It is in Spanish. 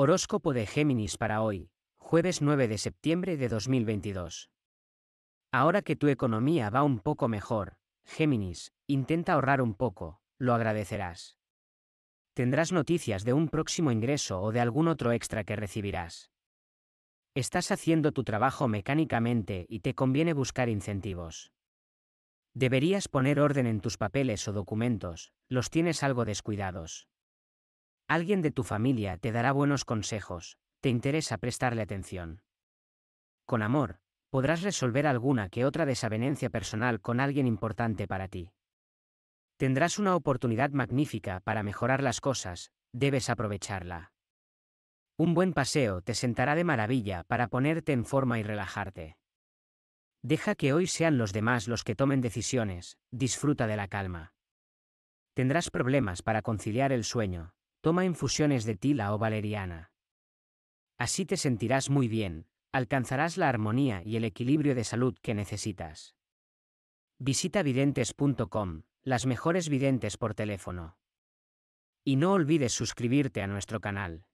Horóscopo de Géminis para hoy, jueves 9 de septiembre de 2022. Ahora que tu economía va un poco mejor, Géminis, intenta ahorrar un poco, lo agradecerás. Tendrás noticias de un próximo ingreso o de algún otro extra que recibirás. Estás haciendo tu trabajo mecánicamente y te conviene buscar incentivos. Deberías poner orden en tus papeles o documentos, los tienes algo descuidados. Alguien de tu familia te dará buenos consejos, te interesa prestarle atención. Con amor, podrás resolver alguna que otra desavenencia personal con alguien importante para ti. Tendrás una oportunidad magnífica para mejorar las cosas, debes aprovecharla. Un buen paseo te sentará de maravilla para ponerte en forma y relajarte. Deja que hoy sean los demás los que tomen decisiones, disfruta de la calma. Tendrás problemas para conciliar el sueño, Toma infusiones de tila o valeriana. Así te sentirás muy bien, alcanzarás la armonía y el equilibrio de salud que necesitas. Visita videntes.com, las mejores videntes por teléfono. Y no olvides suscribirte a nuestro canal.